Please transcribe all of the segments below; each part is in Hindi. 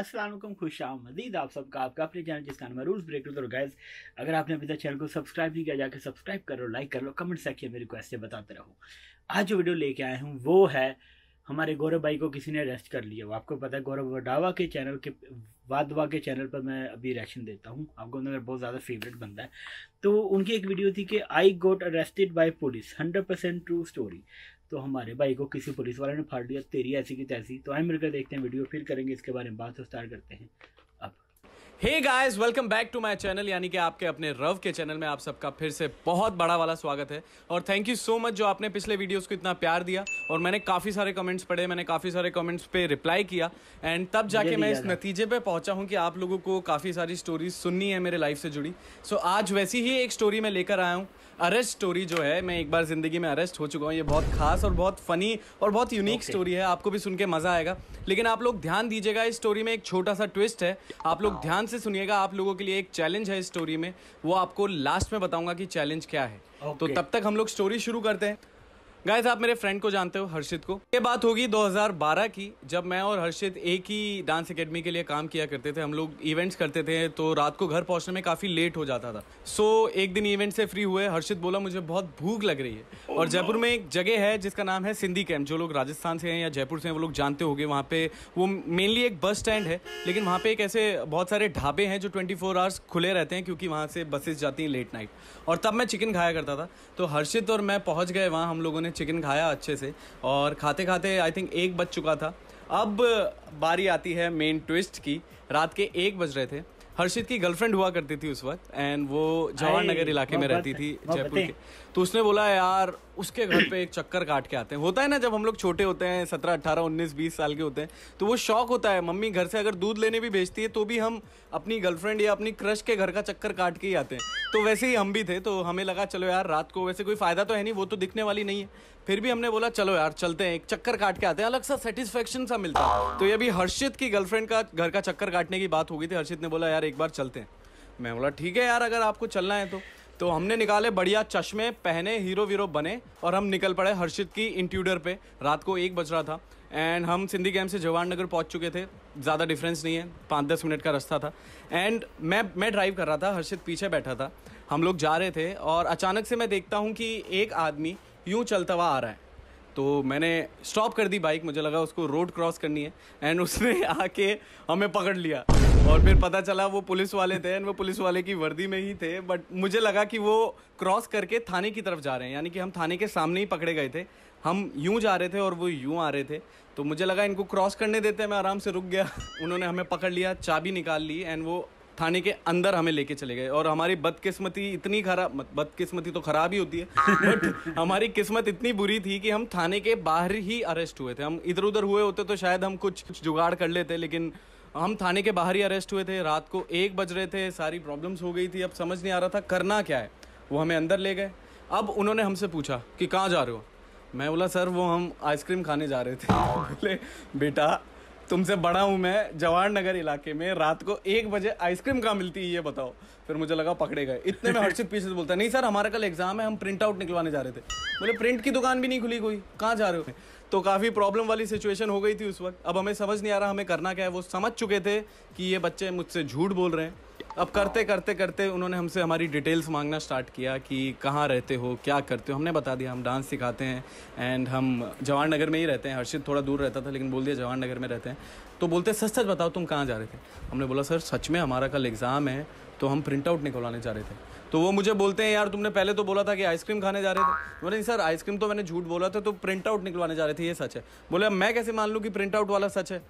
असलम खुश आमदीद आप सबका आपका अपने चैनल जिसका नाम रूल्स ब्रेक और गैस अगर आपने अभी तक चैनल को सब्सक्राइब नहीं किया जाकर सब्सक्राइब कर लो लाइक कर लो कमेंट सेक्शन में रिक्वेस्ट बताते रहो आज जो वीडियो लेके आए हूँ वो है हमारे गौरव भाई को किसी ने अरेस्ट कर लिया वो आपको पता है गौरव वडावा के चैनल के वादवा के चैनल पर मैं अभी रिएक्शन देता हूँ आपको मेरा बहुत ज़्यादा फेवरेट बनता है तो उनकी एक वीडियो थी कि I got arrested by police hundred percent true story तो हमारे भाई को किसी पुलिस वाले ने फाड़ लिया तेरी ऐसी की तैसी तो आई मिलकर देखते हैं वीडियो फिर करेंगे इसके बारे में बात विस्तार करते हैं hey guys welcome back to my channel यानी कि आपके अपने रव के चैनल में आप सबका फिर से बहुत बड़ा वाला स्वागत है और थैंक यू सो मच जो आपने पिछले वीडियोस को इतना प्यार दिया और मैंने काफ़ी सारे कमेंट्स पढ़े मैंने काफ़ी सारे कमेंट्स पे रिप्लाई किया एंड तब जाके मैं इस नतीजे पे पहुंचा हूं कि आप लोगों को काफ़ी सारी स्टोरीज सुननी है मेरे लाइफ से जुड़ी सो so, आज वैसी ही एक स्टोरी मैं लेकर आया हूँ अरेस्ट स्टोरी जो है मैं एक बार ज़िंदगी में अरेस्ट हो चुका हूँ ये बहुत खास और बहुत फ़नी और बहुत यूनिक okay. स्टोरी है आपको भी सुन के मज़ा आएगा लेकिन आप लोग ध्यान दीजिएगा इस स्टोरी में एक छोटा सा ट्विस्ट है आप लोग हाँ। ध्यान से सुनिएगा आप लोगों के लिए एक चैलेंज है इस स्टोरी में वो आपको लास्ट में बताऊंगा कि चैलेंज क्या है तो okay. तो तब तक हम लोग स्टोरी शुरू करते हैं गाइस आप मेरे फ्रेंड को जानते हो हर्षित को ये बात होगी 2012 की जब मैं और हर्षित एक ही डांस एकेडमी के लिए काम किया करते थे हम लोग इवेंट्स करते थे तो रात को घर पहुंचने में काफ़ी लेट हो जाता था सो so, एक दिन इवेंट से फ्री हुए हर्षित बोला मुझे बहुत भूख लग रही है oh, और जयपुर में एक जगह है जिसका नाम है सिंधी कैंप जो लोग राजस्थान से हैं या जयपुर से हैं वो लोग जानते होंगे वहाँ पे वो मेनली एक बस स्टैंड है लेकिन वहाँ पे एक ऐसे बहुत सारे ढाबे हैं जो ट्वेंटी फोर आवर्स खुले रहते हैं क्योंकि वहाँ से बसेज जाती हैं लेट नाइट और तब मैं चिकन खाया करता था तो हर्षित और मैं पहुँच गए वहाँ हम लोगों ने चिकन खाया अच्छे से और खाते खाते आई थिंक एक बज चुका था अब बारी आती है मेन ट्विस्ट की रात के एक बज रहे थे हर्षित की गर्लफ्रेंड हुआ करती थी उस वक्त एंड वो जवाहर नगर इलाके में रहती थी जयपुर के तो उसने बोला यार उसके घर पे एक चक्कर काट के आते हैं होता है ना जब हम लोग छोटे होते हैं सत्रह अट्ठारह उन्नीस बीस साल के होते हैं तो वो शौक होता है मम्मी घर से अगर दूध लेने भी भेजती है तो भी हम अपनी गर्लफ्रेंड या अपनी क्रश के घर का चक्कर काट के ही आते हैं तो वैसे ही हम भी थे तो हमें लगा चलो यार रात को वैसे कोई फ़ायदा तो है नहीं वो तो दिखने वाली नहीं है फिर भी हमने बोला चलो यार चलते हैं एक चक्कर काट के आते हैं अलग सा सेटिस्फेक्शन सा मिलता है तो ये अभी हर्षित की गर्लफ्रेंड का घर का चक्कर काटने की बात हो गई थी हर्षित ने बोला यार एक बार चलते हैं मैं बोला ठीक है यार अगर आपको चलना है तो तो हमने निकाले बढ़िया चश्मे पहने हीरो वीरो बने और हम निकल पड़े हर्षित की इंट्यूडर पे रात को एक बज रहा था एंड हम सिंधी कैम्प से जवाहर नगर पहुँच चुके थे ज़्यादा डिफरेंस नहीं है पाँच दस मिनट का रास्ता था एंड मैं मैं ड्राइव कर रहा था हर्षित पीछे बैठा था हम लोग जा रहे थे और अचानक से मैं देखता हूँ कि एक आदमी यूँ चलता हुआ आ रहा है तो मैंने स्टॉप कर दी बाइक मुझे लगा उसको रोड क्रॉस करनी है एंड उसने आके हमें पकड़ लिया और फिर पता चला वो पुलिस वाले थे एंड वो पुलिस वाले की वर्दी में ही थे बट मुझे लगा कि वो क्रॉस करके थाने की तरफ जा रहे हैं यानी कि हम थाने के सामने ही पकड़े गए थे हम यूं जा रहे थे और वो यूं आ रहे थे तो मुझे लगा इनको क्रॉस करने देते हैं मैं आराम से रुक गया उन्होंने हमें पकड़ लिया चाबी निकाल ली एंड वो थाने के अंदर हमें लेके चले गए और हमारी बदकिस्मती इतनी खराब बदकिस्मती तो खराब ही होती है बट हमारी किस्मत इतनी बुरी थी कि हम थाने के बाहर ही अरेस्ट हुए थे हम इधर उधर हुए होते तो शायद हम कुछ जुगाड़ कर लेते लेकिन हम थाने के बाहर ही अरेस्ट हुए थे रात को एक बज रहे थे सारी प्रॉब्लम्स हो गई थी अब समझ नहीं आ रहा था करना क्या है वो हमें अंदर ले गए अब उन्होंने हमसे पूछा कि कहाँ जा रहे हो मैं बोला सर वो हम आइसक्रीम खाने जा रहे थे बोले बेटा तुमसे बड़ा हूँ मैं जवाहर नगर इलाके में रात को एक बजे आइसक्रीम कहाँ मिलती है ये बताओ फिर मुझे लगा पकड़े गए इतने में हर्षित पीछे से बोलता नहीं सर हमारा कल एग्जाम है हम प्रिंट आउट निकलवाने जा रहे थे बोले प्रिंट की दुकान भी नहीं खुली कोई कहाँ जा रहे हो तो काफ़ी प्रॉब्लम वाली सिचुएशन हो गई थी उस वक्त अब हमें समझ नहीं आ रहा हमें करना क्या है वो समझ चुके थे कि ये बच्चे मुझसे झूठ बोल रहे हैं अब करते करते करते उन्होंने हमसे हमारी डिटेल्स मांगना स्टार्ट किया कि कहाँ रहते हो क्या करते हो हमने बता दिया हम डांस सिखाते हैं एंड हम जवान नगर में ही रहते हैं हर्षित थोड़ा दूर रहता था लेकिन बोल दिया जवान नगर में रहते हैं तो बोलते सच सच बताओ तुम कहाँ जा रहे थे हमने बोला सर सच में हमारा कल एग्ज़ाम है तो हम प्रिंट आउट निकलवाने जा रहे थे तो वो मुझे बोलते हैं यार तुमने पहले तो बोला था कि आइसक्रीम खाने जा रहे थे तो नहीं सर आइसक्रीम तो मैंने झूठ बोला था तो प्रिंट आउट निकलवाने जा रहे थे ये सच है बोले अब मैं कैसे मान लूँ कि प्रिंट आउट वाला सच है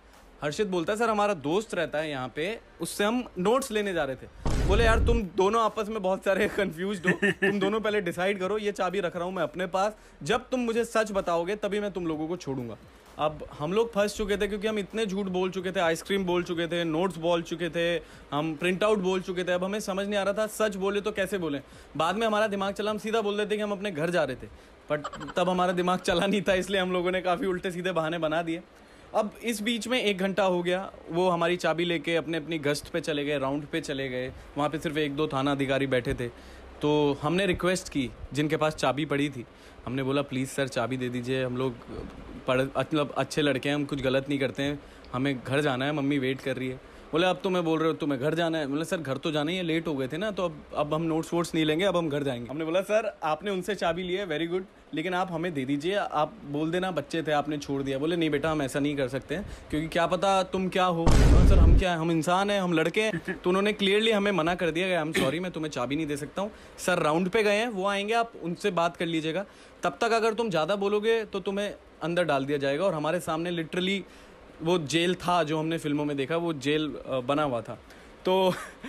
हर्षित बोलता है सर हमारा दोस्त रहता है यहाँ पे उससे हम नोट्स लेने जा रहे थे बोले यार तुम दोनों आपस में बहुत सारे कंफ्यूज हो तुम दोनों पहले डिसाइड करो ये चाबी रख रहा हूँ मैं अपने पास जब तुम मुझे सच बताओगे तभी मैं तुम लोगों को छोड़ूंगा अब हम लोग फंस चुके थे क्योंकि हम इतने झूठ बोल चुके थे आइसक्रीम बोल चुके थे नोट्स बोल चुके थे हम प्रिंट आउट बोल चुके थे अब हमें समझ नहीं आ रहा था सच बोले तो कैसे बोले बाद में हमारा दिमाग चला हम सीधा बोल देते कि हम अपने घर जा रहे थे बट तब हमारा दिमाग चला नहीं था इसलिए हम लोगों ने काफ़ी उल्टे सीधे बहाने बना दिए अब इस बीच में एक घंटा हो गया वो हमारी चाबी लेके अपने अपनी गश्त पे चले गए राउंड पे चले गए वहाँ पे सिर्फ एक दो थाना अधिकारी बैठे थे तो हमने रिक्वेस्ट की जिनके पास चाबी पड़ी थी हमने बोला प्लीज़ सर चाबी दे दीजिए हम लोग पढ़ मतलब अच्छे लड़के हैं हम कुछ गलत नहीं करते हैं हमें घर जाना है मम्मी वेट कर रही है बोले अब तुम्हें तो बोल रहे हो तुम्हें घर जाना है बोले सर घर तो जाना ही है लेट हो गए थे ना तो अब अब हम नोट्स वोट्स नहीं लेंगे अब हम घर जाएंगे हमने बोला सर आपने उनसे चाबी ली है वेरी गुड लेकिन आप हमें दे दीजिए आप बोल देना बच्चे थे आपने छोड़ दिया बोले नहीं बेटा हम ऐसा नहीं कर सकते क्योंकि क्या पता तुम क्या हो हाँ, सर हम क्या है हम इंसान हैं हम लड़के हैं तो उन्होंने क्लियरली हमें मना कर दिया गया हम सॉरी मैं तुम्हें चाबी नहीं दे सकता हूँ सर राउंड पे गए हैं वो आएंगे आप उनसे बात कर लीजिएगा तब तक अगर तुम ज़्यादा बोलोगे तो तुम्हें अंदर डाल दिया जाएगा और हमारे सामने लिटरली वो जेल था जो हमने फिल्मों में देखा वो जेल बना हुआ था तो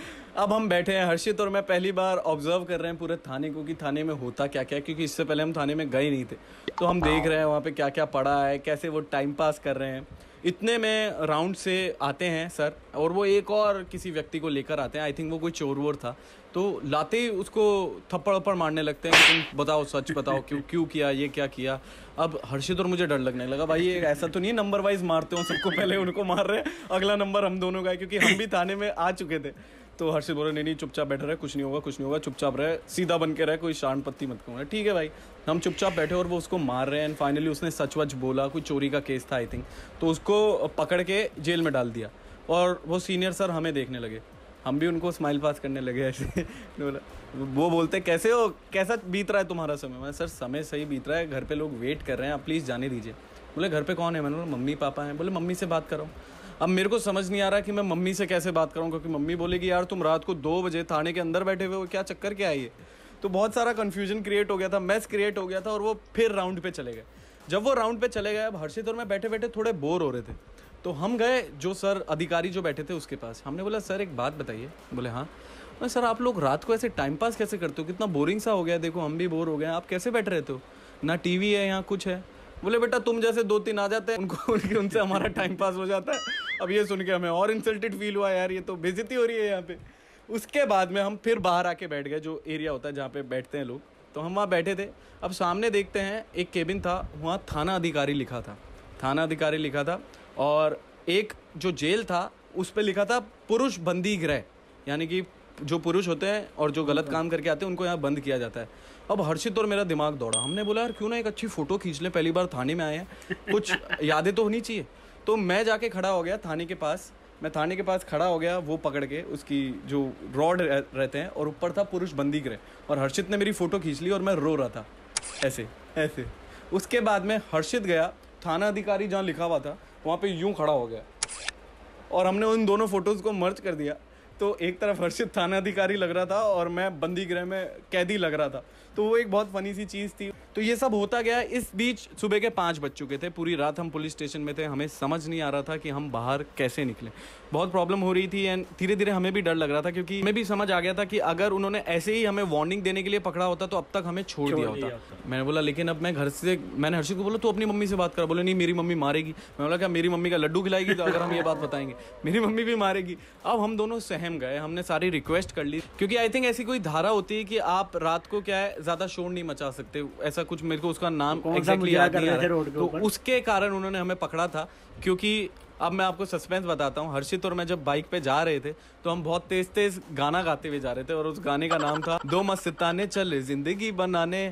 अब हम बैठे हैं हर्षित और मैं पहली बार ऑब्जर्व कर रहे हैं पूरे थाने को कि थाने में होता क्या क्या क्योंकि इससे पहले हम थाने में गए नहीं थे तो हम देख हाँ। रहे हैं वहाँ पे क्या क्या पड़ा है कैसे वो टाइम पास कर रहे हैं इतने में राउंड से आते हैं सर और वो एक और किसी व्यक्ति को लेकर आते हैं आई थिंक वो कोई चोर वोर था तो लाते ही उसको थप्पड़ वप्पड़ मारने लगते हैं तुम बताओ सच बताओ क्यों क्यों किया ये क्या किया अब हर्षित और मुझे डर लगने लगा भाई ये ऐसा तो नहीं नंबर वाइज मारते हो सबको पहले उनको मार रहे हैं अगला नंबर हम दोनों का है क्योंकि हम भी थाने में आ चुके थे तो हर्षित बोल रहे नहीं नहीं चुपचाप बैठे रहे कुछ नहीं होगा कुछ नहीं होगा चुपचाप रहे सीधा बन के रहे कोई शान पत्ती मत करो ठीक है भाई हम चुपचाप बैठे और वो उसको मार रहे हैं एंड फाइनली उसने सच वच बोला कोई चोरी का केस था आई थिंक तो उसको पकड़ के जेल में डाल दिया और वो सीनियर सर हमें देखने लगे हम भी उनको स्माइल पास करने लगे ऐसे बोला वो बोलते कैसे हो कैसा बीत रहा है तुम्हारा समय मैं सर समय सही बीत रहा है घर पे लोग वेट कर रहे हैं आप प्लीज़ जाने दीजिए बोले घर पे कौन है मैंने बोला मम्मी पापा हैं बोले मम्मी से बात करो अब मेरे को समझ नहीं आ रहा कि मैं मम्मी से कैसे बात करूँ क्योंकि मम्मी बोलेगी यार तुम रात को दो बजे थाने के अंदर बैठे हुए हो क्या चक्कर क्या है ये तो बहुत सारा कन्फ्यूजन क्रिएट हो गया था मैस क्रिएट हो गया था और वो फिर राउंड पे चले गए जब वो राउंड पे चले गए अब हर्षित और मैं बैठे बैठे थोड़े बोर हो रहे थे तो हम गए जो सर अधिकारी जो बैठे थे उसके पास हमने बोला सर एक बात बताइए बोले हाँ मैं सर आप लोग रात को ऐसे टाइम पास कैसे करते हो कितना बोरिंग सा हो गया देखो हम भी बोर हो गए आप कैसे बैठ रहे थे ना टीवी है यहाँ कुछ है बोले बेटा तुम जैसे दो तीन आ जाते हैं उनको उनसे हमारा टाइम पास हो जाता है अब ये सुन के हमें और इंसल्टेड फील हुआ यार ये तो बेजती हो रही है यहाँ पे उसके बाद में हम फिर बाहर आके बैठ गए जो एरिया होता है जहाँ पे बैठते हैं लोग तो हम वहाँ बैठे थे अब सामने देखते हैं एक केबिन था वहाँ थाना अधिकारी लिखा था थाना अधिकारी लिखा था और एक जो जेल था उस पर लिखा था पुरुष बंदी गृह यानी कि जो पुरुष होते हैं और जो गलत काम करके आते हैं उनको यहाँ बंद किया जाता है अब हर्षित और मेरा दिमाग दौड़ा हमने बोला यार क्यों ना एक अच्छी फ़ोटो खींच लें पहली बार थाने में आए हैं कुछ यादें तो होनी चाहिए तो मैं जाके खड़ा हो गया थाने के पास मैं थाने के पास खड़ा हो गया वो पकड़ के उसकी जो रॉड रहते हैं और ऊपर था पुरुष बंदी गृह और हर्षित ने मेरी फ़ोटो खींच ली और मैं रो रहा था ऐसे ऐसे उसके बाद में हर्षित गया थाना अधिकारी जहाँ लिखा हुआ था वहाँ पे यूं खड़ा हो गया और हमने उन दोनों फ़ोटोज़ को मर्ज कर दिया तो एक तरफ हर्षित थाना अधिकारी लग रहा था और मैं बंदी गृह में कैदी लग रहा था तो वो एक बहुत फनी सी चीज़ थी तो ये सब होता गया इस बीच सुबह के पाँच बज चुके थे पूरी रात हम पुलिस स्टेशन में थे हमें समझ नहीं आ रहा था कि हम बाहर कैसे निकले बहुत प्रॉब्लम हो रही थी एंड धीरे धीरे हमें भी डर लग रहा था क्योंकि हमें भी समझ आ गया था कि अगर उन्होंने ऐसे ही हमें वार्निंग देने के लिए पकड़ा होता तो अब तक हमें छोड़, दिया होता।, होता मैंने बोला लेकिन अब मैं घर से मैंने हर्षित को बोला तू अपनी मम्मी से बात कर बोले नहीं मेरी मम्मी मारेगी मैं बोला क्या मेरी मम्मी का लड्डू खिलाएगी तो अगर हम ये बात बताएंगे मेरी मम्मी भी मारेगी अब हम दोनों सहम गए हमने सारी रिक्वेस्ट कर ली क्योंकि आई थिंक ऐसी कोई धारा होती है कि आप रात को क्या है ज़्यादा शोर नहीं मचा सकते ऐसा कुछ मेरे को उसका नाम एग्जैक्टली याद नहीं आ रहा तो उसके कारण उन्होंने हमें पकड़ा था क्योंकि अब मैं आपको सस्पेंस बताता हूँ हर्षित और मैं जब बाइक पे जा रहे थे तो हम बहुत तेज तेज गाना गाते हुए जा रहे थे और उस गाने का नाम था दो मस्ताने चले जिंदगी बनाने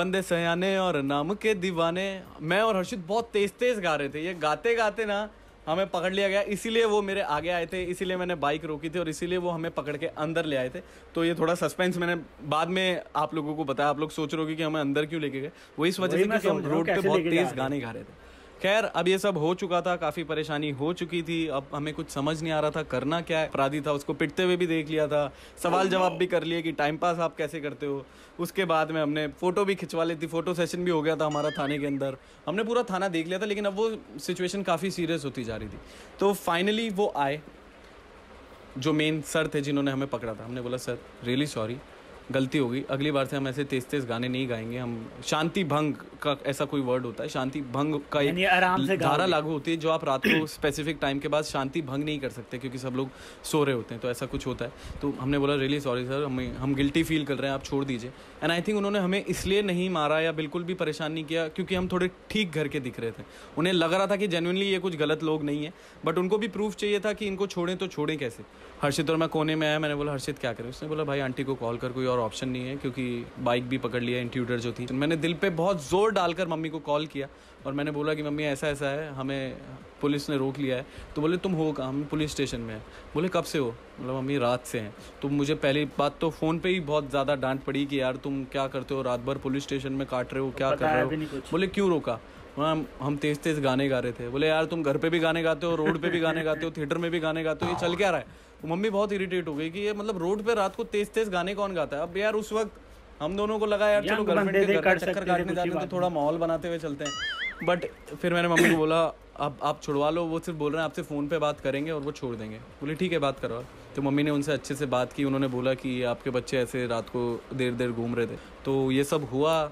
बंदे सयाने और नाम के दीवाने मैं और हर्षित बहुत तेज तेज गा रहे थे ये गाते गाते ना हमें पकड़ लिया गया इसीलिए वो मेरे आगे आए थे इसीलिए मैंने बाइक रोकी थी और इसीलिए वो हमें पकड़ के अंदर ले आए थे तो ये थोड़ा सस्पेंस मैंने बाद में आप लोगों को बताया आप लोग सोच रहे हो कि हमें अंदर क्यों लेके गए वो इस वजह से क्योंकि हम रोड पर बहुत तेज़ गाने गा रहे थे खैर अब ये सब हो चुका था काफ़ी परेशानी हो चुकी थी अब हमें कुछ समझ नहीं आ रहा था करना क्या है अपराधी था उसको पिटते हुए भी देख लिया था सवाल जवाब भी कर लिए कि टाइम पास आप कैसे करते हो उसके बाद में हमने फ़ोटो भी खिंचवा ली थी फ़ोटो सेशन भी हो गया था हमारा थाने के अंदर हमने पूरा थाना देख लिया था लेकिन अब वो सिचुएशन काफ़ी सीरियस होती जा रही थी तो फाइनली वो आए जो मेन सर थे जिन्होंने हमें पकड़ा था हमने बोला सर रियली सॉरी गलती होगी अगली बार से हम ऐसे तेज तेज गाने नहीं गाएंगे हम शांति भंग का ऐसा कोई वर्ड होता है शांति भंग का एक आराम से धारा लागू होती है जो आप रात को स्पेसिफिक टाइम के बाद शांति भंग नहीं कर सकते क्योंकि सब लोग सो रहे होते हैं तो ऐसा कुछ होता है तो हमने बोला रियली सॉरी सर हमें हम गिल्टी फील कर रहे हैं आप छोड़ दीजिए एंड आई थिंक उन्होंने हमें इसलिए नहीं मारा या बिल्कुल भी परेशान नहीं किया क्योंकि हम थोड़े ठीक घर के दिख रहे थे उन्हें लग रहा था कि जेनुअनली ये कुछ गलत लोग नहीं है बट उनको भी प्रूफ चाहिए था कि इनको छोड़ें तो छोड़ें कैसे हर्षित और मैं कोने में आया मैंने बोला हर्षित क्या करें उसने बोला भाई आंटी को कॉल कर कोई और ऑप्शन नहीं है क्योंकि बाइक भी पकड़ लिया इंट्यूटर जो थी मैंने दिल पे बहुत ज़ोर डालकर मम्मी को कॉल किया और मैंने बोला कि मम्मी ऐसा ऐसा है हमें पुलिस ने रोक लिया है तो बोले तुम हो कहाँ हम पुलिस स्टेशन में है बोले कब से हो मतलब मम्मी रात से हैं तो मुझे पहली बात तो फ़ोन पे ही बहुत ज़्यादा डांट पड़ी कि यार तुम क्या करते हो रात भर पुलिस स्टेशन में काट रहे हो क्या तो कर रहे हो बोले क्यों रोका हम हम तेज तेज गाने गा रहे थे बोले यार तुम घर पे भी गाने गाते हो रोड पे भी गाने गाते हो थिएटर में भी गाने गाते हो ये चल क्या रहा है तो मम्मी बहुत इरिटेट हो गई कि ये मतलब रोड पे रात को तेज तेज गाने कौन गाता है अब यार उस वक्त हम दोनों को लगा यार चलो गवर्नमेंट तो के घर चक्कर काटने जाते हैं तो थोड़ा माहौल बनाते हुए चलते हैं बट फिर मैंने मम्मी को बोला अब आप छुड़वा लो वो सिर्फ बोल रहे हैं आपसे फ़ोन पे बात करेंगे और वो छोड़ देंगे बोले ठीक है बात करो तो मम्मी ने उनसे अच्छे से बात की उन्होंने बोला कि आपके बच्चे ऐसे रात को देर देर घूम रहे थे तो ये सब हुआ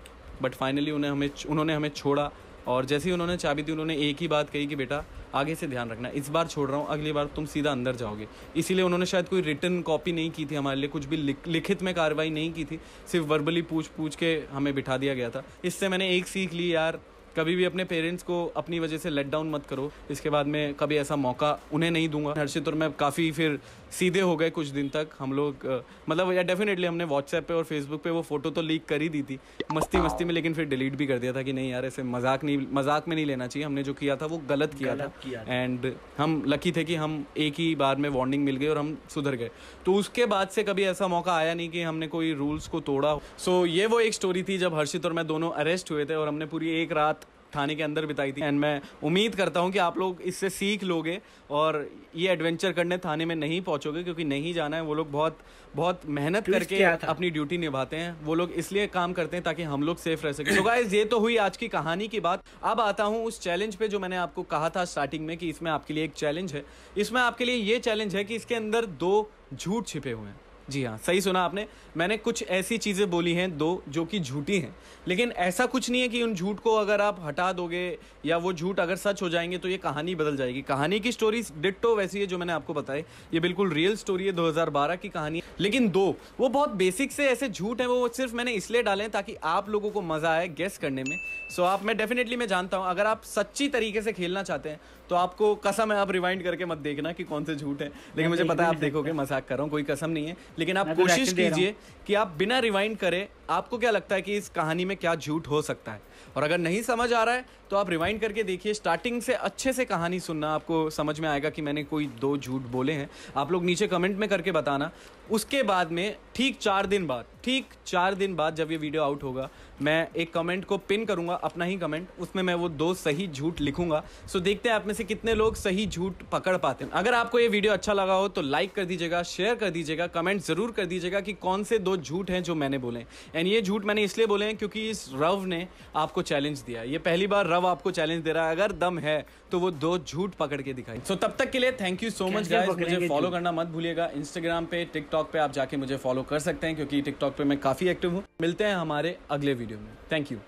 बट फाइनली उन्हें हमें उन्होंने हमें छोड़ा और जैसे ही उन्होंने चाबी दी उन्होंने एक ही बात कही कि बेटा आगे से ध्यान रखना इस बार छोड़ रहा हूँ अगली बार तुम सीधा अंदर जाओगे इसीलिए उन्होंने शायद कोई रिटर्न कॉपी नहीं की थी हमारे लिए कुछ भी लिखित में कार्रवाई नहीं की थी सिर्फ वर्बली पूछ पूछ के हमें बिठा दिया गया था इससे मैंने एक सीख ली यार कभी भी अपने पेरेंट्स को अपनी वजह से लेट डाउन मत करो इसके बाद में कभी ऐसा मौका उन्हें नहीं दूंगा हर्षित और मैं काफ़ी फिर सीधे हो गए कुछ दिन तक हम लोग मतलब या डेफिनेटली हमने व्हाट्सएप पे और फेसबुक पे वो फोटो तो लीक कर ही दी थी मस्ती हाँ। मस्ती में लेकिन फिर डिलीट भी कर दिया था कि नहीं यार ऐसे मजाक नहीं मजाक में नहीं लेना चाहिए हमने जो किया था वो गलत किया गलत था एंड हम लकी थे कि हम एक ही बार में वार्निंग मिल गई और हम सुधर गए तो उसके बाद से कभी ऐसा मौका आया नहीं कि हमने कोई रूल्स को तोड़ा सो so, ये वो एक स्टोरी थी जब हर्षित और मैं दोनों अरेस्ट हुए थे और हमने पूरी एक रात थाने के अंदर बिताई थी एंड मैं उम्मीद करता हूँ कि आप लोग इससे सीख लोगे और ये एडवेंचर करने थाने में नहीं पहुँचोगे क्योंकि नहीं जाना है वो लोग बहुत बहुत मेहनत करके अपनी ड्यूटी निभाते हैं वो लोग इसलिए काम करते हैं ताकि हम लोग सेफ रह सकें तो ये तो हुई आज की कहानी की बात अब आता हूँ उस चैलेंज पे जो मैंने आपको कहा था स्टार्टिंग में कि इसमें आपके लिए एक चैलेंज है इसमें आपके लिए ये चैलेंज है कि इसके अंदर दो झूठ छिपे हुए हैं जी हाँ सही सुना आपने मैंने कुछ ऐसी चीज़ें बोली हैं दो जो कि झूठी हैं लेकिन ऐसा कुछ नहीं है कि उन झूठ को अगर आप हटा दोगे या वो झूठ अगर सच हो जाएंगे तो ये कहानी बदल जाएगी कहानी की स्टोरी डिट्टो वैसी है जो मैंने आपको बताई ये बिल्कुल रियल स्टोरी है 2012 की कहानी लेकिन दो वो बहुत बेसिक से ऐसे झूठ हैं वो सिर्फ मैंने इसलिए डाले हैं ताकि आप लोगों को मज़ा आए गेस करने में सो आप मैं डेफिनेटली मैं जानता हूँ अगर आप सच्ची तरीके से खेलना चाहते हैं तो आपको कसम है आप रिवाइंड करके मत देखना कि कौन से झूठ है लेकिन मुझे पता है आप देखोगे मजाक कर रहा हूँ कोई कसम नहीं है लेकिन आप तो कोशिश कीजिए कि आप बिना रिवाइंड करें आपको क्या लगता है कि इस कहानी में क्या झूठ हो सकता है और अगर नहीं समझ आ रहा है तो आप रिवाइंड करके देखिए स्टार्टिंग से अच्छे से कहानी सुनना आपको समझ में आएगा कि मैंने कोई दो झूठ बोले हैं आप लोग नीचे कमेंट में करके बताना उसके बाद में ठीक चार दिन बाद ठीक चार दिन बाद जब ये वीडियो आउट होगा मैं एक कमेंट को पिन करूंगा अपना ही कमेंट उसमें मैं वो दो सही झूठ लिखूंगा सो देखते हैं आप में से कितने लोग सही झूठ पकड़ पाते हैं अगर आपको ये वीडियो अच्छा लगा हो तो लाइक कर दीजिएगा शेयर कर दीजिएगा कमेंट ज़रूर कर दीजिएगा कि कौन से दो झूठ हैं जो मैंने बोले एंड ये झूठ मैंने इसलिए बोले हैं क्योंकि इस रव ने आपको चैलेंज दिया ये पहली बार रव आपको चैलेंज दे रहा है अगर दम है तो वो दो झूठ पकड़ के दिखाई सो तब तक के लिए thank you so much guys मुझे फॉलो करना मत भूलिएगा इंस्टाग्राम पे टिक टिकटॉक पे आप जाके मुझे फॉलो कर सकते हैं क्योंकि टिकटॉक पे मैं काफ़ी एक्टिव हूँ मिलते हैं हमारे अगले वीडियो में थैंक यू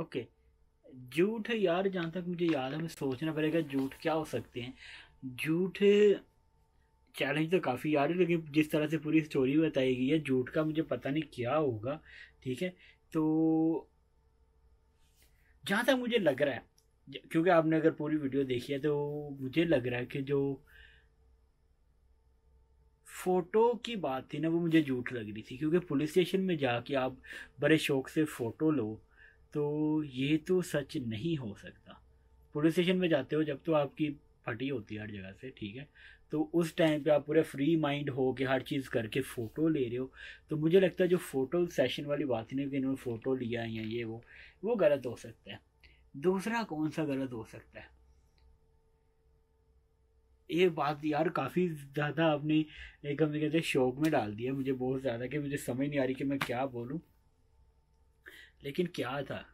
ओके झूठ यार जहाँ तक मुझे याद है हमें सोचना पड़ेगा झूठ क्या हो सकते हैं झूठ चैलेंज तो काफ़ी यार है लेकिन जिस तरह से पूरी स्टोरी बताई गई है झूठ का मुझे पता नहीं क्या होगा ठीक है तो जहाँ तक मुझे लग रहा है क्योंकि आपने अगर पूरी वीडियो देखी है तो मुझे लग रहा है कि जो फ़ोटो की बात थी ना वो मुझे झूठ लग रही थी क्योंकि पुलिस स्टेशन में जाके आप बड़े शौक से फ़ोटो लो तो ये तो सच नहीं हो सकता पुलिस स्टेशन में जाते हो जब तो आपकी फटी होती है हर जगह से ठीक है तो उस टाइम पे आप पूरे फ्री माइंड हो के हर चीज़ करके फ़ोटो ले रहे हो तो मुझे लगता है जो फ़ोटो सेशन वाली बात नहीं कि इन्होंने फ़ोटो लिया या ये वो वो गलत हो सकता है दूसरा कौन सा गलत हो सकता है ये बात यार काफ़ी ज़्यादा आपने एक हम कहते हैं शौक में डाल दिया मुझे बहुत ज़्यादा कि मुझे समझ नहीं आ रही कि मैं क्या बोलूँ लेकिन क्या था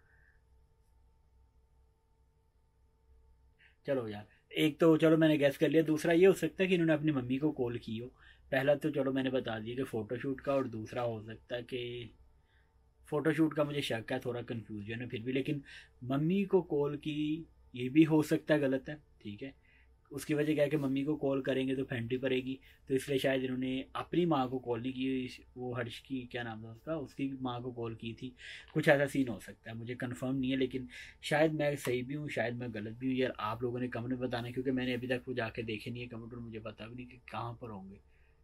चलो यार एक तो चलो मैंने गैस कर लिया दूसरा ये हो सकता है कि इन्होंने अपनी मम्मी को कॉल की हो पहला तो चलो मैंने बता दिया कि फ़ोटोशूट का और दूसरा हो सकता है कि फ़ोटोशूट का मुझे शक है थोड़ा कन्फ्यूजन है फिर भी लेकिन मम्मी को कॉल की ये भी हो सकता है गलत है ठीक है उसकी वजह क्या है कि मम्मी को कॉल करेंगे तो फेंटी पड़ेगी तो इसलिए शायद इन्होंने अपनी माँ को कॉल नहीं की वो हर्ष की क्या नाम था उसका उसकी माँ को कॉल की थी कुछ ऐसा सीन हो सकता है मुझे कंफर्म नहीं है लेकिन शायद मैं सही भी हूँ शायद मैं गलत भी हूँ यार आप लोगों ने कमेंट में बताना क्योंकि मैंने अभी तक वो जाके देखे नहीं है कमेंट और मुझे पता भी नहीं कि कहाँ पर होंगे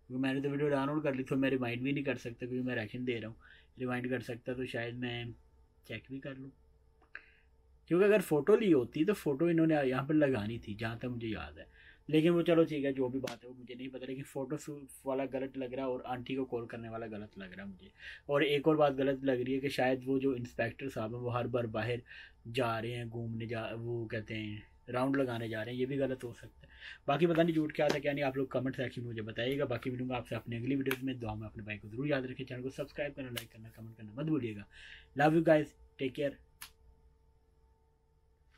क्योंकि मैंने तो वीडियो डाउनलोड कर ली तो मैं रिमाइंड भी नहीं कर सकता क्योंकि मैं रिएक्शन दे रहा हूँ रिमाइंड कर सकता तो शायद मैं चेक भी कर लूँ क्योंकि अगर फ़ोटो ली होती तो फ़ोटो इन्होंने यहाँ पर लगानी थी जहाँ तक मुझे याद है लेकिन वो चलो ठीक है जो भी बात है वो मुझे नहीं पता लेकिन फ़ोटो वाला गलत लग रहा है और आंटी को कॉल करने वाला गलत लग रहा है मुझे और एक और बात गलत लग रही है कि शायद वो जो इंस्पेक्टर साहब हैं वो हर बार बाहर जा रहे हैं घूमने जा वो कहते हैं राउंड लगाने जा रहे हैं ये भी गलत हो सकता है बाकी पता नहीं झूठ क्या था क्या नहीं आप लोग कमेंट सेक्शन में मुझे बताइएगा बाकी मिलूंगा आपसे अपने अगली वीडियोज़ में दुआ में अपने भाई को जरूर याद रखें चैनल को सब्सक्राइब करना लाइक करना कमेंट करना मत भूलिएगा love you guys take care